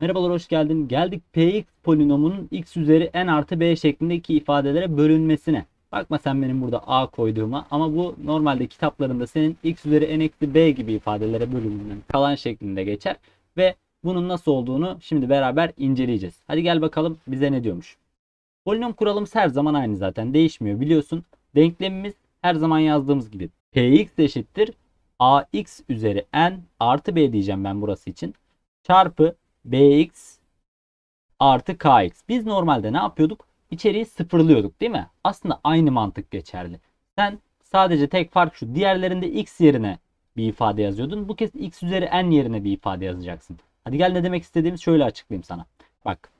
Merhabalar hoş geldin. Geldik px polinomunun x üzeri n artı b şeklindeki ifadelere bölünmesine. Bakma sen benim burada a koyduğuma ama bu normalde kitaplarında senin x üzeri n eksi b gibi ifadelere bölümünün kalan şeklinde geçer. Ve bunun nasıl olduğunu şimdi beraber inceleyeceğiz. Hadi gel bakalım bize ne diyormuş. Polinom kuralımız her zaman aynı zaten değişmiyor biliyorsun. Denklemimiz her zaman yazdığımız gibi px eşittir ax üzeri n artı b diyeceğim ben burası için. Çarpı bx artı kx. Biz normalde ne yapıyorduk? İçeriği sıfırlıyorduk değil mi? Aslında aynı mantık geçerli. Sen sadece tek fark şu. Diğerlerinde x yerine bir ifade yazıyordun. Bu kez x üzeri n yerine bir ifade yazacaksın. Hadi gel ne demek istediğimi şöyle açıklayayım sana. Bak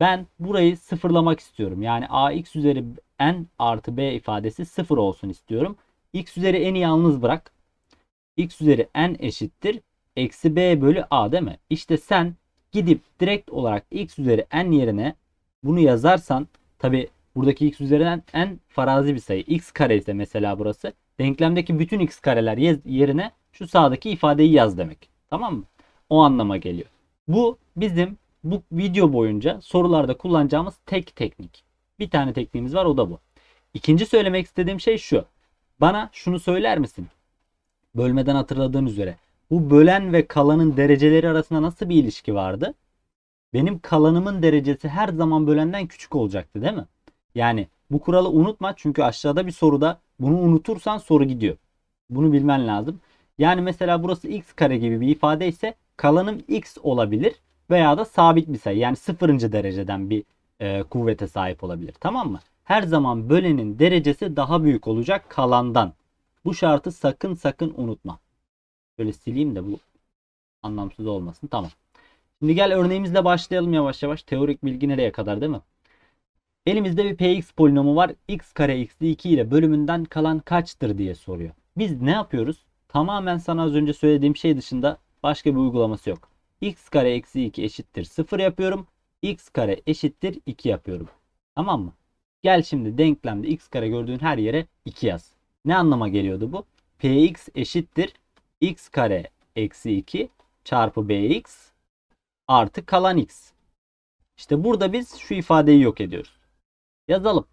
ben burayı sıfırlamak istiyorum. Yani ax üzeri n artı b ifadesi sıfır olsun istiyorum. x üzeri n'i yalnız bırak. x üzeri n eşittir. Eksi b bölü a değil mi? İşte sen gidip direkt olarak x üzeri n yerine bunu yazarsan tabi buradaki x üzerinden n farazi bir sayı. x kare ise mesela burası. Denklemdeki bütün x kareler yerine şu sağdaki ifadeyi yaz demek. Tamam mı? O anlama geliyor. Bu bizim bu video boyunca sorularda kullanacağımız tek teknik. Bir tane tekniğimiz var o da bu. İkinci söylemek istediğim şey şu. Bana şunu söyler misin? Bölmeden hatırladığın üzere bu bölen ve kalanın dereceleri arasında nasıl bir ilişki vardı? Benim kalanımın derecesi her zaman bölenden küçük olacaktı değil mi? Yani bu kuralı unutma çünkü aşağıda bir soruda bunu unutursan soru gidiyor. Bunu bilmen lazım. Yani mesela burası x kare gibi bir ifade ise kalanım x olabilir veya da sabit bir sayı yani sıfırıncı dereceden bir e, kuvvete sahip olabilir. Tamam mı? Her zaman bölenin derecesi daha büyük olacak kalandan. Bu şartı sakın sakın unutma. Şöyle sileyim de bu anlamsız olmasın. Tamam. Şimdi gel örneğimizle başlayalım yavaş yavaş. Teorik bilgi nereye kadar değil mi? Elimizde bir px polinomu var. x kare x'i 2 ile bölümünden kalan kaçtır diye soruyor. Biz ne yapıyoruz? Tamamen sana az önce söylediğim şey dışında başka bir uygulaması yok. x kare eksi 2 eşittir 0 yapıyorum. x kare eşittir 2 yapıyorum. Tamam mı? Gel şimdi denklemde x kare gördüğün her yere 2 yaz. Ne anlama geliyordu bu? px eşittir x kare eksi 2 çarpı bx artı kalan x. İşte burada biz şu ifadeyi yok ediyoruz. Yazalım.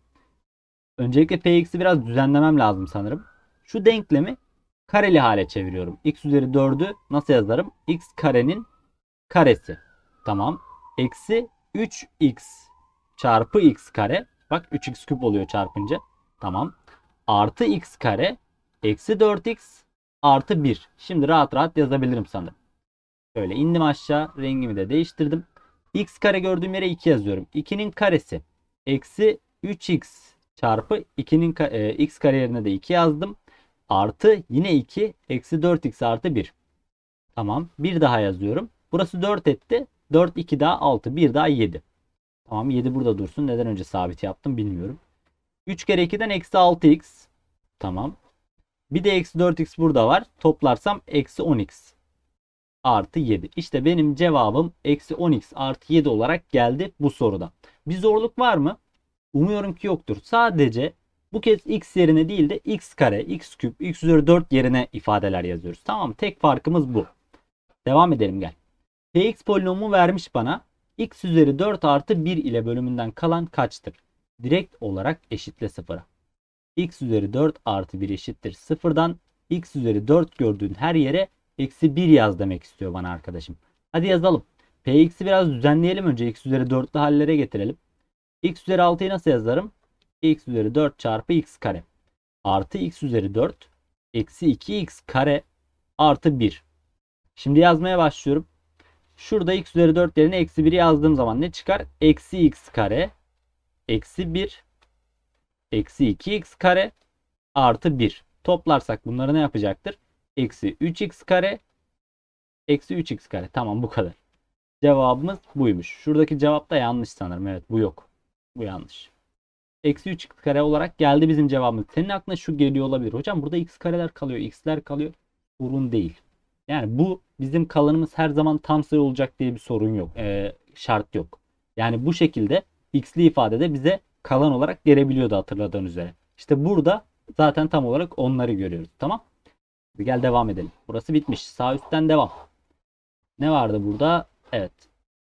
Öncelikle px'i biraz düzenlemem lazım sanırım. Şu denklemi kareli hale çeviriyorum. x üzeri 4'ü nasıl yazarım? x karenin karesi. Tamam. Eksi 3x çarpı x kare. Bak 3x küp oluyor çarpınca. Tamam. Artı x kare eksi 4x artı 1. Şimdi rahat rahat yazabilirim sanırım. Şöyle indim aşağı. Rengimi de değiştirdim. X kare gördüğüm yere 2 yazıyorum. 2'nin karesi. Eksi 3x çarpı 2'nin e, x kare yerine de 2 yazdım. Artı yine 2. Eksi 4x artı 1. Tamam. Bir daha yazıyorum. Burası 4 etti. 4 2 daha 6. 1 daha 7. Tamam 7 burada dursun. Neden önce sabit yaptım bilmiyorum. 3 kere 2'den eksi 6x. Tamam. Bir de eksi 4x burada var. Toplarsam eksi 10x artı 7. İşte benim cevabım eksi 10x artı 7 olarak geldi bu soruda. Bir zorluk var mı? Umuyorum ki yoktur. Sadece bu kez x yerine değil de x kare, x küp, x üzeri 4 yerine ifadeler yazıyoruz. Tamam tek farkımız bu. Devam edelim gel. Px polinomu vermiş bana. x üzeri 4 artı 1 ile bölümünden kalan kaçtır? Direkt olarak eşitle sıfıra x üzeri 4 artı 1 eşittir 0'dan x üzeri 4 gördüğün her yere eksi 1 yaz demek istiyor bana arkadaşım. Hadi yazalım. Px'i biraz düzenleyelim önce. x üzeri 4'lü hallere getirelim. x üzeri 6'yı nasıl yazarım? x üzeri 4 çarpı x kare. Artı x üzeri 4 eksi 2x kare artı 1. Şimdi yazmaya başlıyorum. Şurada x üzeri 4 yerine eksi 1'i yazdığım zaman ne çıkar? Eksi x kare eksi 1 Eksi 2x kare artı 1. Toplarsak bunları ne yapacaktır? Eksi 3x kare eksi 3x kare. Tamam bu kadar. Cevabımız buymuş. Şuradaki cevap da yanlış sanırım. Evet bu yok. Bu yanlış. Eksi 3 x kare olarak geldi bizim cevabımız. Senin aklına şu geliyor olabilir. Hocam burada x kareler kalıyor. X'ler kalıyor. Sorun değil. Yani bu bizim kalanımız her zaman tam sayı olacak diye bir sorun yok. Ee, şart yok. Yani bu şekilde x'li ifadede bize kalan olarak gelebiliyordu hatırladığın üzere. İşte burada zaten tam olarak onları görüyoruz. Tamam. Gel devam edelim. Burası bitmiş. Sağ üstten devam. Ne vardı burada? Evet.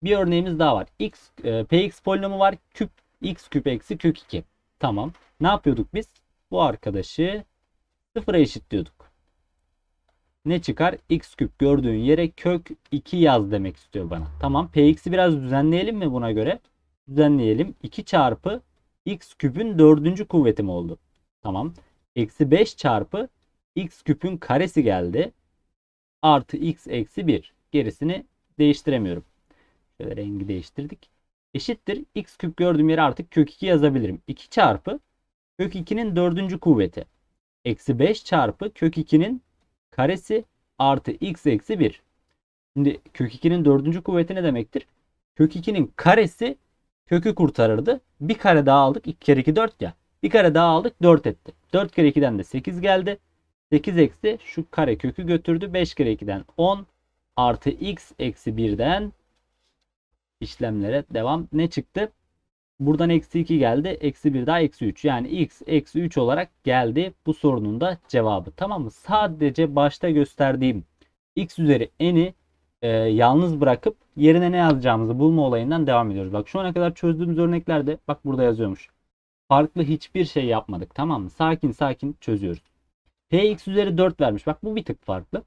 Bir örneğimiz daha var. X, e, Px polinomu var. Küp x küp eksi kök 2. Tamam. Ne yapıyorduk biz? Bu arkadaşı sıfıra eşitliyorduk. Ne çıkar? x küp gördüğün yere kök 2 yaz demek istiyor bana. Tamam. Px'i biraz düzenleyelim mi buna göre? Düzenleyelim. 2 çarpı x küpün dördüncü kuvveti mi oldu? Tamam. Eksi 5 çarpı x küpün karesi geldi. Artı x eksi 1. Gerisini değiştiremiyorum. Şöyle rengi değiştirdik. Eşittir. x küp gördüğüm yere artık kök 2 yazabilirim. 2 çarpı kök 2'nin dördüncü kuvveti. Eksi 5 çarpı kök 2'nin karesi artı x eksi 1. Şimdi kök 2'nin dördüncü kuvveti ne demektir? Kök 2'nin karesi kökü kurtarırdı. Bir kare daha aldık. 2 kere 2 4 ya. Bir kare daha aldık 4 etti. 4 kere 2'den de 8 geldi. 8 eksi şu kare kökü götürdü. 5 kere 2'den 10 artı x eksi 1'den işlemlere devam. Ne çıktı? Buradan eksi 2 geldi. Eksi 1 daha eksi 3. Yani x eksi 3 olarak geldi. Bu sorunun da cevabı. Tamam mı? Sadece başta gösterdiğim x üzeri n'i e, yalnız bırakıp yerine ne yazacağımızı bulma olayından devam ediyoruz. Bak şu ana kadar çözdüğümüz örneklerde bak burada yazıyormuş. Farklı hiçbir şey yapmadık tamam mı? Sakin sakin çözüyoruz. Px üzeri 4 vermiş. Bak bu bir tık farklı.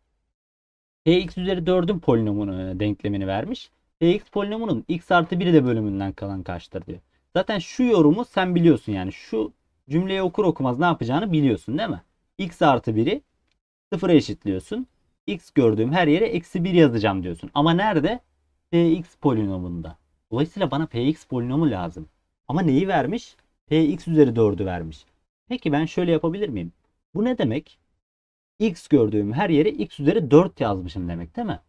Px üzeri 4'ün polinomunun e, denklemini vermiş. Px polinomunun x artı 1 de bölümünden kalan kaçtır diyor. Zaten şu yorumu sen biliyorsun yani. Şu cümleyi okur okumaz ne yapacağını biliyorsun değil mi? x artı 1'i sıfıra eşitliyorsun x gördüğüm her yere eksi 1 yazacağım diyorsun. Ama nerede? px polinomunda. Dolayısıyla bana px polinomu lazım. Ama neyi vermiş? px üzeri 4'ü vermiş. Peki ben şöyle yapabilir miyim? Bu ne demek? x gördüğüm her yere x üzeri 4 yazmışım demek değil mi?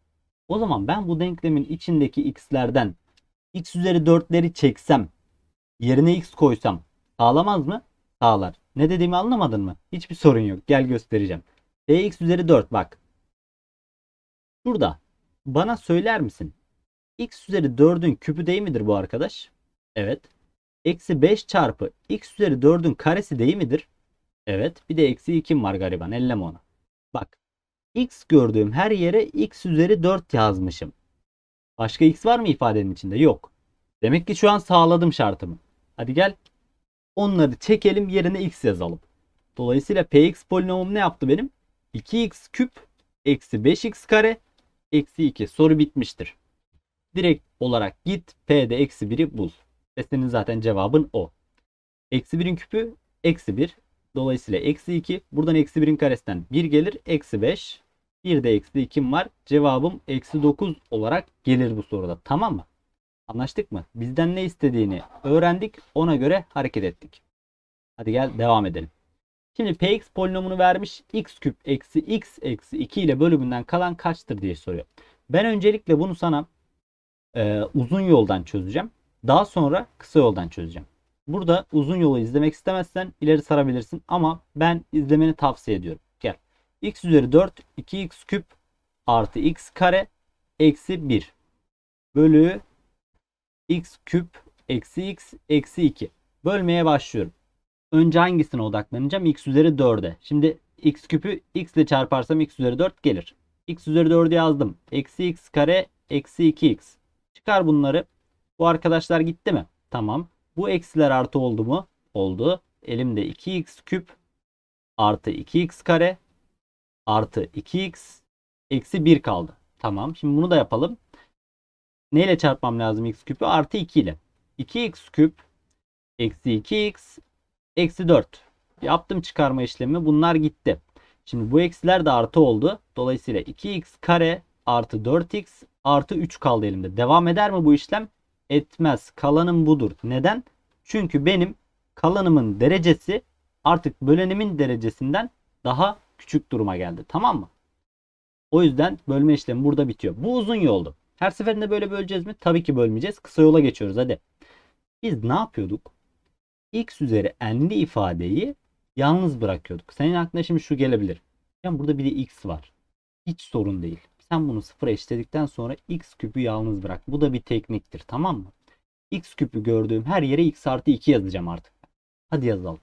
O zaman ben bu denklemin içindeki x'lerden x üzeri 4'leri çeksem yerine x koysam sağlamaz mı? Sağlar. Ne dediğimi anlamadın mı? Hiçbir sorun yok. Gel göstereceğim. px üzeri 4 bak. Şurada bana söyler misin? x üzeri 4'ün küpü değil midir bu arkadaş? Evet. Eksi 5 çarpı x üzeri 4'ün karesi değil midir? Evet. Bir de eksi 2 var gariban. Elleme ona. Bak. x gördüğüm her yere x üzeri 4 yazmışım. Başka x var mı ifadenin içinde? Yok. Demek ki şu an sağladım şartımı. Hadi gel. Onları çekelim yerine x yazalım. Dolayısıyla px polinomum ne yaptı benim? 2x küp eksi 5x kare eksi 2. Soru bitmiştir. Direkt olarak git P'de eksi 1'i bul. Ve senin zaten cevabın o. Eksi 1'in küpü eksi 1. Dolayısıyla eksi 2. Buradan eksi 1'in karesinden 1 gelir. Eksi 5. Bir de eksi 2'm var. Cevabım eksi 9 olarak gelir bu soruda. Tamam mı? Anlaştık mı? Bizden ne istediğini öğrendik. Ona göre hareket ettik. Hadi gel devam edelim. Şimdi px polinomunu vermiş x küp eksi x eksi 2 ile bölümünden kalan kaçtır diye soruyor. Ben öncelikle bunu sana e, uzun yoldan çözeceğim. Daha sonra kısa yoldan çözeceğim. Burada uzun yolu izlemek istemezsen ileri sarabilirsin ama ben izlemeni tavsiye ediyorum. Gel. x üzeri 4 2x küp artı x kare eksi 1 bölü x küp eksi x eksi 2. Bölmeye başlıyorum önce hangisine odaklanacağım? X üzeri 4'e. Şimdi x küpü x ile çarparsam x üzeri 4 gelir. x üzeri 4'ü yazdım. Eksi x kare eksi 2x. Çıkar bunları. Bu arkadaşlar gitti mi? Tamam. Bu eksiler artı oldu mu? Oldu. Elimde 2x küp artı 2x kare artı 2x eksi 1 kaldı. Tamam. Şimdi bunu da yapalım. Ne ile çarpmam lazım x küpü? Artı 2 ile. 2x küp eksi 2x Eksi 4. Yaptım çıkarma işlemi. Bunlar gitti. Şimdi bu eksiler de artı oldu. Dolayısıyla 2x kare artı 4x artı 3 kaldı elimde. Devam eder mi bu işlem? Etmez. Kalanım budur. Neden? Çünkü benim kalanımın derecesi artık bölenimin derecesinden daha küçük duruma geldi. Tamam mı? O yüzden bölme işlemi burada bitiyor. Bu uzun yoldu. Her seferinde böyle böleceğiz mi? Tabii ki bölmeyeceğiz. Kısa yola geçiyoruz hadi. Biz ne yapıyorduk? x üzeri n'li ifadeyi yalnız bırakıyorduk. Senin aklına şimdi şu gelebilir. Yani burada bir de x var. Hiç sorun değil. Sen bunu sıfıra eşitledikten sonra x küpü yalnız bırak. Bu da bir tekniktir tamam mı? x küpü gördüğüm her yere x artı 2 yazacağım artık. Hadi yazalım.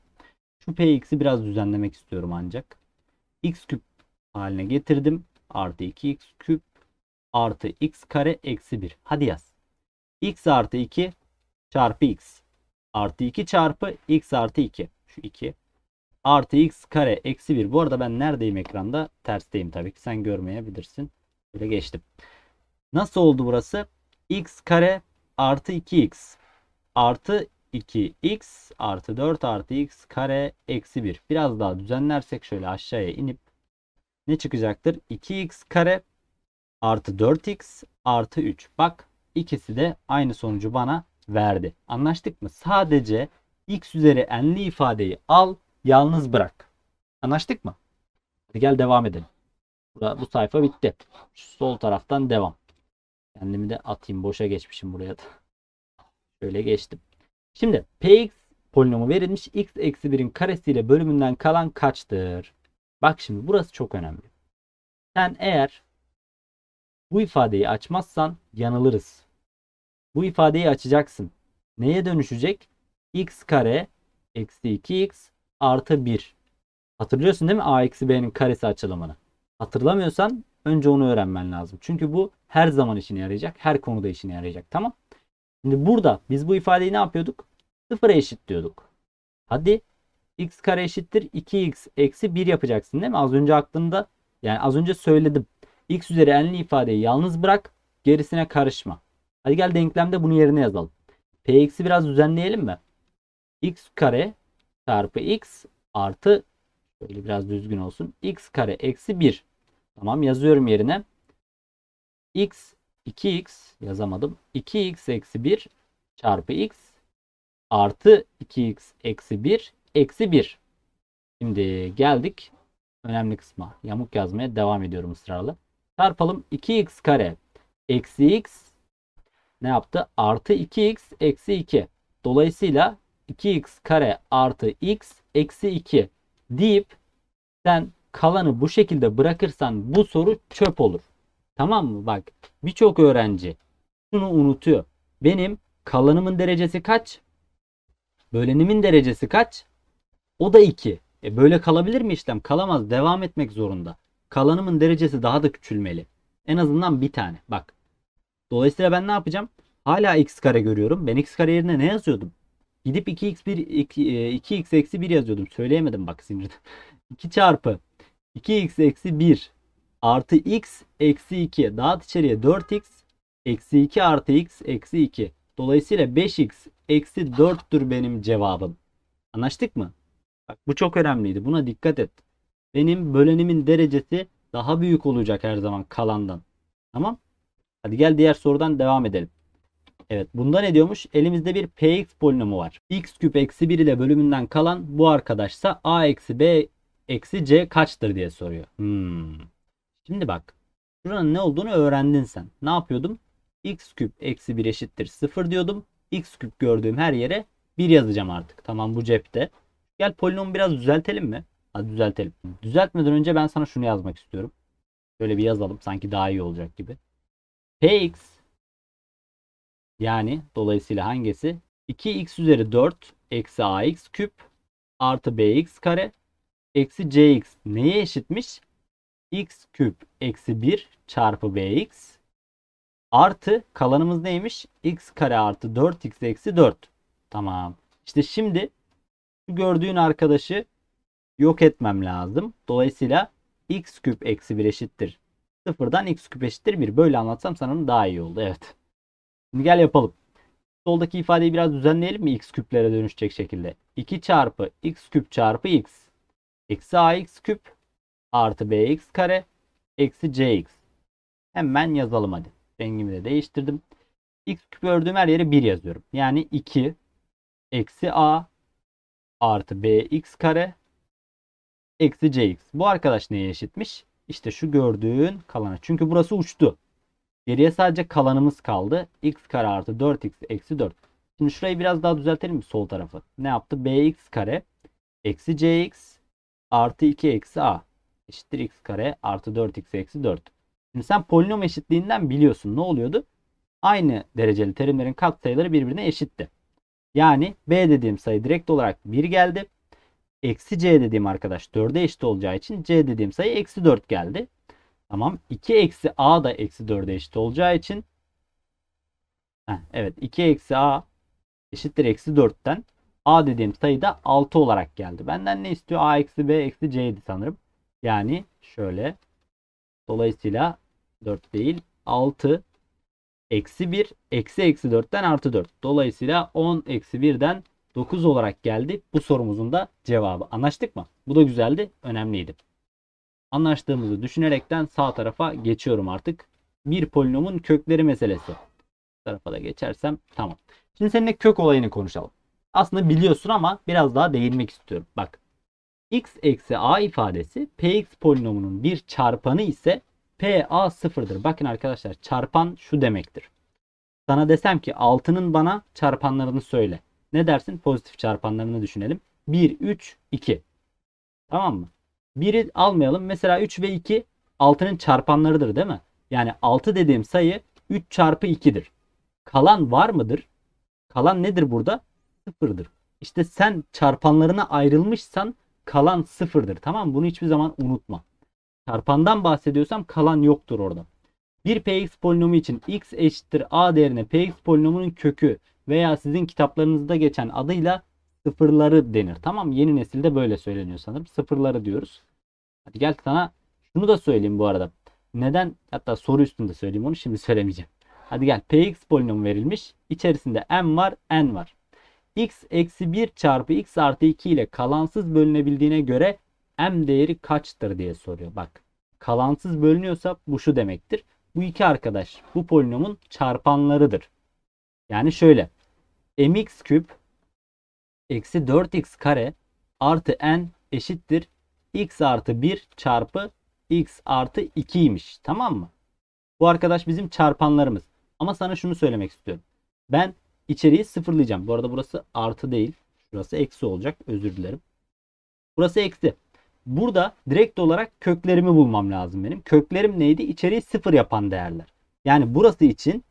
Şu px'i biraz düzenlemek istiyorum ancak. x küp haline getirdim. Artı 2x küp artı x kare eksi 1. Hadi yaz. x artı 2 çarpı x artı 2 çarpı x artı 2. Şu 2. Artı x kare eksi 1. Bu arada ben neredeyim ekranda? Tersteyim tabii ki. Sen görmeyebilirsin. Böyle geçtim. Nasıl oldu burası? x kare artı 2x artı 2x artı 4 artı x kare eksi 1. Biraz daha düzenlersek şöyle aşağıya inip ne çıkacaktır? 2x kare artı 4x artı 3. Bak ikisi de aynı sonucu bana verdi. Anlaştık mı? Sadece x üzeri n'li ifadeyi al, yalnız bırak. Anlaştık mı? Hadi gel devam edelim. Bura, bu sayfa bitti. Şu sol taraftan devam. Kendimi de atayım. Boşa geçmişim buraya da. Böyle geçtim. Şimdi px polinomu verilmiş x eksi 1'in karesiyle bölümünden kalan kaçtır? Bak şimdi burası çok önemli. Sen eğer bu ifadeyi açmazsan yanılırız. Bu ifadeyi açacaksın. Neye dönüşecek? x kare eksi 2x artı 1. Hatırlıyorsun değil mi? a eksi b'nin karesi açılımını. Hatırlamıyorsan önce onu öğrenmen lazım. Çünkü bu her zaman işine yarayacak. Her konuda işine yarayacak. Tamam. Şimdi burada biz bu ifadeyi ne yapıyorduk? Sıfıra eşit diyorduk. Hadi x kare eşittir 2x eksi 1 yapacaksın değil mi? Az önce aklında yani az önce söyledim. x üzeri enli ifadeyi yalnız bırak gerisine karışma. Hadi gel denklemde bunu yerine yazalım. Px'i biraz düzenleyelim mi? x kare çarpı x artı şöyle biraz düzgün olsun. x kare eksi 1. Tamam yazıyorum yerine. x 2x yazamadım. 2x eksi 1 çarpı x artı 2x eksi 1 eksi 1. Şimdi geldik önemli kısma. Yamuk yazmaya devam ediyorum ısrarla. Çarpalım 2x kare eksi x ne yaptı? Artı 2x eksi 2. Dolayısıyla 2x kare artı x eksi 2 deyip sen kalanı bu şekilde bırakırsan bu soru çöp olur. Tamam mı? Bak birçok öğrenci şunu unutuyor. Benim kalanımın derecesi kaç? Bölenimin derecesi kaç? O da 2. E böyle kalabilir mi işlem? Kalamaz. Devam etmek zorunda. Kalanımın derecesi daha da küçülmeli. En azından bir tane. Bak Dolayısıyla ben ne yapacağım? Hala x kare görüyorum. Ben x kare yerine ne yazıyordum? Gidip 2x1 2, e, x eksi 1 yazıyordum. Söyleyemedim bak sinirden. 2 çarpı 2x eksi 1 artı x eksi 2 dağıt içeriye 4x eksi 2 artı x eksi 2. Dolayısıyla 5x eksi 4'tür benim cevabım. Anlaştık mı? Bak bu çok önemliydi. Buna dikkat et. Benim bölenimin derecesi daha büyük olacak her zaman kalandan. Tamam? Hadi gel diğer sorudan devam edelim. Evet bunda ne diyormuş? Elimizde bir px polinomu var. x küp eksi 1 ile bölümünden kalan bu arkadaşsa a eksi b eksi c kaçtır diye soruyor. Hmm. Şimdi bak. Şuranın ne olduğunu öğrendin sen. Ne yapıyordum? x küp eksi 1 eşittir 0 diyordum. x küp gördüğüm her yere 1 yazacağım artık. Tamam bu cepte. Gel polinomu biraz düzeltelim mi? Hadi düzeltelim. Düzeltmeden önce ben sana şunu yazmak istiyorum. Böyle bir yazalım. Sanki daha iyi olacak gibi. Px yani dolayısıyla hangisi? 2x üzeri 4 eksi ax küp artı bx kare eksi cx neye eşitmiş? x küp eksi 1 çarpı bx artı kalanımız neymiş? x kare artı 4x eksi 4. Tamam. İşte şimdi şu gördüğün arkadaşı yok etmem lazım. Dolayısıyla x küp eksi 1 eşittir Sıfırdan x küp eşittir 1. Böyle anlatsam sana daha iyi oldu. Evet. Şimdi gel yapalım. Soldaki ifadeyi biraz düzenleyelim mi x küplere dönüşecek şekilde? 2 çarpı x küp çarpı x. Eksi ax küp artı bx kare eksi cx. Hemen yazalım hadi. Rengimi de değiştirdim. x küp gördüğüm her yere 1 yazıyorum. Yani 2 eksi a artı bx kare eksi cx. Bu arkadaş neye eşitmiş? İşte şu gördüğün kalanı. Çünkü burası uçtu. Geriye sadece kalanımız kaldı. x kare artı 4x eksi 4. Şimdi şurayı biraz daha düzeltelim mi sol tarafı? Ne yaptı? bx kare eksi cx artı 2 eksi a eşittir x kare artı 4x eksi 4. Şimdi sen polinom eşitliğinden biliyorsun ne oluyordu? Aynı dereceli terimlerin katsayıları birbirine eşitti. Yani b dediğim sayı direkt olarak 1 geldi eksi c dediğim arkadaş 4'e eşit olacağı için c dediğim sayı eksi 4 geldi. Tamam 2 eksi a da eksi 4'e eşit olacağı için heh, evet 2 eksi a eşittir eksi 4'ten a dediğim sayı da 6 olarak geldi. Benden ne istiyor? a eksi b eksi c'ydi sanırım. Yani şöyle dolayısıyla 4 değil 6 eksi 1 eksi eksi 4'ten artı 4. Dolayısıyla 10 eksi 1'den 9 olarak geldi. Bu sorumuzun da cevabı. Anlaştık mı? Bu da güzeldi. Önemliydi. Anlaştığımızı düşünerekten sağ tarafa geçiyorum artık. Bir polinomun kökleri meselesi. Bu tarafa da geçersem tamam. Şimdi seninle kök olayını konuşalım. Aslında biliyorsun ama biraz daha değinmek istiyorum. Bak x eksi a ifadesi px polinomunun bir çarpanı ise p a sıfırdır. Bakın arkadaşlar çarpan şu demektir. Sana desem ki 6'nın bana çarpanlarını söyle. Ne dersin? Pozitif çarpanlarını düşünelim. 1, 3, 2. Tamam mı? 1'i almayalım. Mesela 3 ve 2 6'nın çarpanlarıdır değil mi? Yani 6 dediğim sayı 3 çarpı 2'dir. Kalan var mıdır? Kalan nedir burada? Sıfırdır. İşte sen çarpanlarına ayrılmışsan kalan sıfırdır. Tamam mı? Bunu hiçbir zaman unutma. Çarpandan bahsediyorsam kalan yoktur orada. Bir px polinomu için x eşittir a değerine px polinomunun kökü veya sizin kitaplarınızda geçen adıyla sıfırları denir. Tamam yeni nesilde böyle söyleniyor sanırım. Sıfırları diyoruz. Hadi gel sana şunu da söyleyeyim bu arada. Neden? Hatta soru üstünde söyleyeyim onu şimdi söylemeyeceğim. Hadi gel px polinomu verilmiş. İçerisinde m var n var. x eksi 1 çarpı x artı 2 ile kalansız bölünebildiğine göre m değeri kaçtır diye soruyor. Bak kalansız bölünüyorsa bu şu demektir. Bu iki arkadaş bu polinomun çarpanlarıdır. Yani şöyle mx küp eksi 4x kare artı n eşittir x artı 1 çarpı x artı 2 2'ymiş. Tamam mı? Bu arkadaş bizim çarpanlarımız. Ama sana şunu söylemek istiyorum. Ben içeriği sıfırlayacağım. Bu arada burası artı değil. burası eksi olacak. Özür dilerim. Burası eksi. Burada direkt olarak köklerimi bulmam lazım benim. Köklerim neydi? İçeriği sıfır yapan değerler. Yani burası için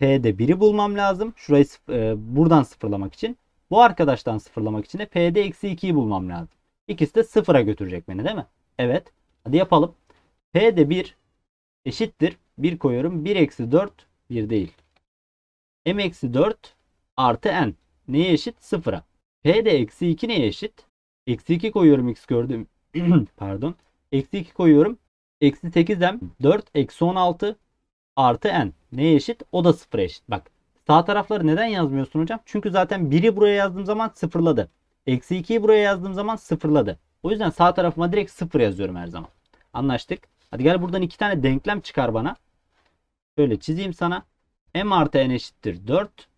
P'de 1'i bulmam lazım. Şurayı e, buradan sıfırlamak için. Bu arkadaştan sıfırlamak için de P'de eksi 2'yi bulmam lazım. İkisi de sıfıra götürecek beni değil mi? Evet. Hadi yapalım. P'de 1 eşittir. 1 koyuyorum. 1 eksi 4 1 değil. M eksi 4 artı N. Neye eşit? Sıfıra. P'de eksi 2 neye eşit? Eksi 2 koyuyorum x gördüm. Pardon. Eksi 2 koyuyorum. Eksi 8M 4 eksi 16 artı N neye eşit? O da sıfıra eşit. Bak sağ tarafları neden yazmıyorsun hocam? Çünkü zaten 1'i buraya yazdığım zaman sıfırladı. Eksi 2'yi buraya yazdığım zaman sıfırladı. O yüzden sağ tarafıma direkt sıfır yazıyorum her zaman. Anlaştık. Hadi gel buradan iki tane denklem çıkar bana. Şöyle çizeyim sana. M artı N eşittir 4.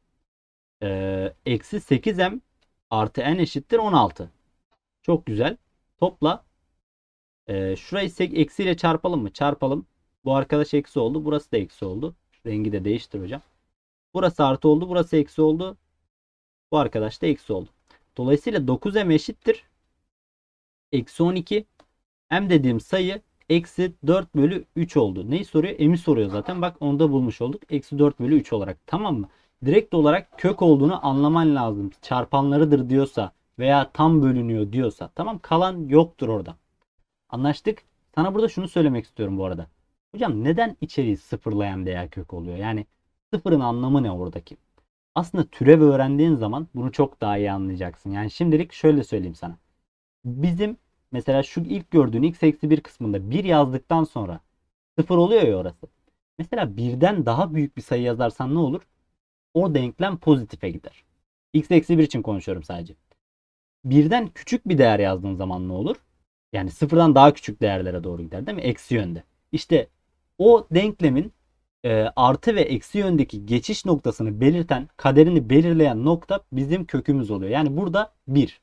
Ee, eksi 8M artı N eşittir 16. Çok güzel. Topla. Ee, şurayı eksiyle çarpalım mı? Çarpalım. Bu arkadaş eksi oldu. Burası da eksi oldu. Rengi de değiştir hocam. Burası artı oldu. Burası eksi oldu. Bu arkadaş da eksi oldu. Dolayısıyla 9m eşittir. Eksi 12. M dediğim sayı eksi 4 bölü 3 oldu. Neyi soruyor? M'i soruyor zaten. Bak onu da bulmuş olduk. Eksi 4 bölü 3 olarak. Tamam mı? Direkt olarak kök olduğunu anlaman lazım. Çarpanlarıdır diyorsa veya tam bölünüyor diyorsa. Tamam kalan yoktur orada. Anlaştık. Sana burada şunu söylemek istiyorum bu arada. Hocam neden içeriği sıfırlayan değer kök oluyor? Yani sıfırın anlamı ne oradaki? Aslında türev öğrendiğin zaman bunu çok daha iyi anlayacaksın. Yani şimdilik şöyle söyleyeyim sana. Bizim mesela şu ilk gördüğün x eksi 1 kısmında 1 yazdıktan sonra sıfır oluyor ya orası. Mesela birden daha büyük bir sayı yazarsan ne olur? O denklem pozitife gider. x eksi 1 için konuşuyorum sadece. Birden küçük bir değer yazdığın zaman ne olur? Yani sıfırdan daha küçük değerlere doğru gider değil mi? Eksi yönde. İşte o denklemin e, artı ve eksi yöndeki geçiş noktasını belirten, kaderini belirleyen nokta bizim kökümüz oluyor. Yani burada 1.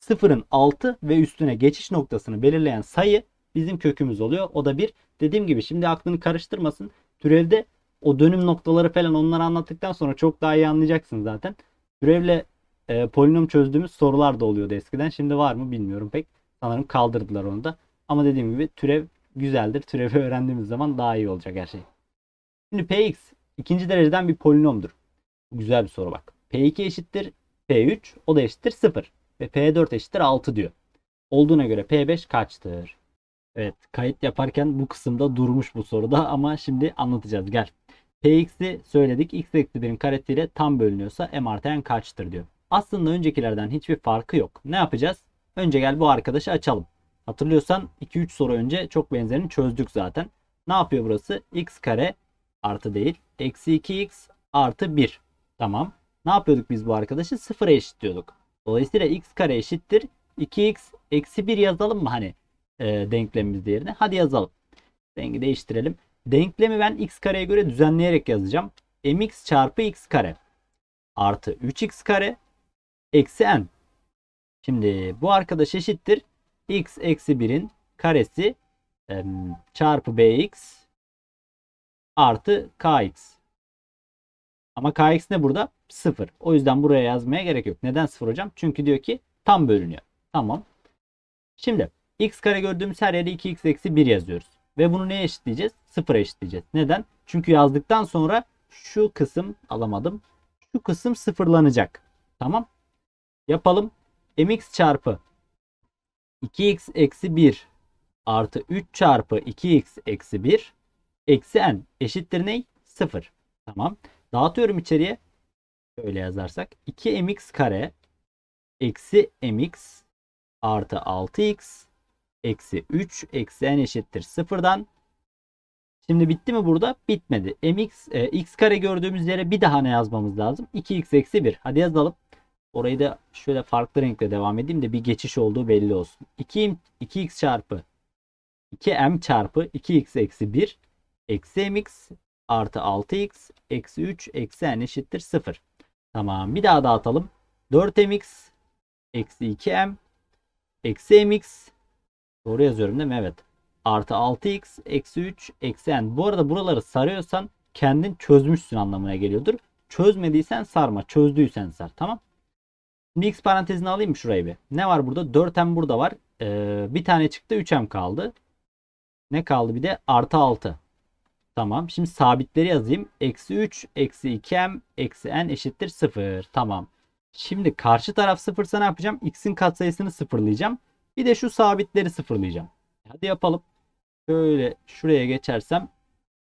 Sıfırın altı ve üstüne geçiş noktasını belirleyen sayı bizim kökümüz oluyor. O da 1. Dediğim gibi şimdi aklını karıştırmasın. Türevde o dönüm noktaları falan onları anlattıktan sonra çok daha iyi anlayacaksın zaten. Türevle e, polinom çözdüğümüz sorular da oluyordu eskiden. Şimdi var mı bilmiyorum pek. Sanırım kaldırdılar onu da. Ama dediğim gibi türev güzeldir. Türevi öğrendiğimiz zaman daha iyi olacak her şey. Şimdi Px ikinci dereceden bir polinomdur. Güzel bir soru bak. P2 eşittir P3 o da eşittir 0. Ve P4 eşittir 6 diyor. Olduğuna göre P5 kaçtır? Evet kayıt yaparken bu kısımda durmuş bu soruda ama şimdi anlatacağız gel. Px'i söyledik x eksi 1'in karesiyle tam bölünüyorsa m artı n kaçtır diyor. Aslında öncekilerden hiçbir farkı yok. Ne yapacağız? Önce gel bu arkadaşı açalım. Hatırlıyorsan 2-3 soru önce çok benzerini çözdük zaten. Ne yapıyor burası? x kare artı değil. Eksi 2x artı 1. Tamam. Ne yapıyorduk biz bu arkadaşı? Sıfıra eşitliyorduk. Dolayısıyla x kare eşittir. 2x eksi 1 yazalım mı hani e, denklemimiz yerine? Hadi yazalım. Rengi değiştirelim. Denklemi ben x kareye göre düzenleyerek yazacağım. mx çarpı x kare artı 3x kare eksi n. Şimdi bu arkadaş eşittir x eksi 1'in karesi çarpı bx artı kx. Ama kx ne burada? 0. O yüzden buraya yazmaya gerek yok. Neden 0 hocam? Çünkü diyor ki tam bölünüyor. Tamam. Şimdi x kare gördüğümüz her yere 2x eksi 1 yazıyoruz. Ve bunu neye eşitleyeceğiz? 0'a eşitleyeceğiz. Neden? Çünkü yazdıktan sonra şu kısım alamadım. Şu kısım sıfırlanacak. Tamam. Yapalım. mx çarpı 2x eksi 1 artı 3 çarpı 2x eksi 1 eksi n eşittir ney? 0. Tamam. Dağıtıyorum içeriye. Şöyle yazarsak 2mx kare eksi mx artı 6x eksi 3 eksi n eşittir 0'dan. Şimdi bitti mi burada? Bitmedi. mx e, x kare gördüğümüz yere bir daha ne yazmamız lazım? 2x eksi 1. Hadi yazalım. Orayı da şöyle farklı renkle devam edeyim de bir geçiş olduğu belli olsun. 2, 2x çarpı 2m çarpı 2x eksi 1 eksi mx artı 6x eksi 3 eksi n eşittir 0. Tamam bir daha dağıtalım. 4mx eksi 2m eksi mx doğru yazıyorum değil mi? Evet. Artı 6x eksi 3 eksi n. Bu arada buraları sarıyorsan kendin çözmüşsün anlamına geliyordur. Çözmediysen sarma. Çözdüysen sar. Tamam. Şimdi x parantezini alayım mı şurayı bir? Ne var burada? 4m burada var. Ee, bir tane çıktı 3m kaldı. Ne kaldı bir de? Artı 6. Tamam. Şimdi sabitleri yazayım. Eksi 3, eksi 2m, eksi n eşittir 0. Tamam. Şimdi karşı taraf sıfırsa ne yapacağım? X'in katsayısını sıfırlayacağım. Bir de şu sabitleri sıfırlayacağım. E, hadi yapalım. Şöyle şuraya geçersem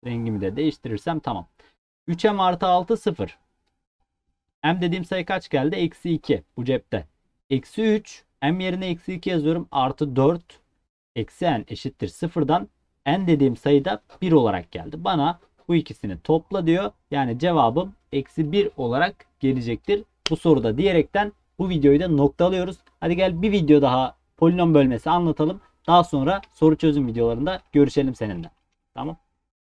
rengimi de değiştirirsem tamam. 3m artı 6 0. M dediğim sayı kaç geldi? Eksi 2 bu cepte. Eksi 3. M yerine eksi 2 yazıyorum. Artı 4. Eksi n eşittir 0'dan. N dediğim sayı da 1 olarak geldi. Bana bu ikisini topla diyor. Yani cevabım eksi 1 olarak gelecektir. Bu soruda diyerekten bu videoyu da noktalıyoruz. Hadi gel bir video daha polinom bölmesi anlatalım. Daha sonra soru çözüm videolarında görüşelim seninle. Tamam.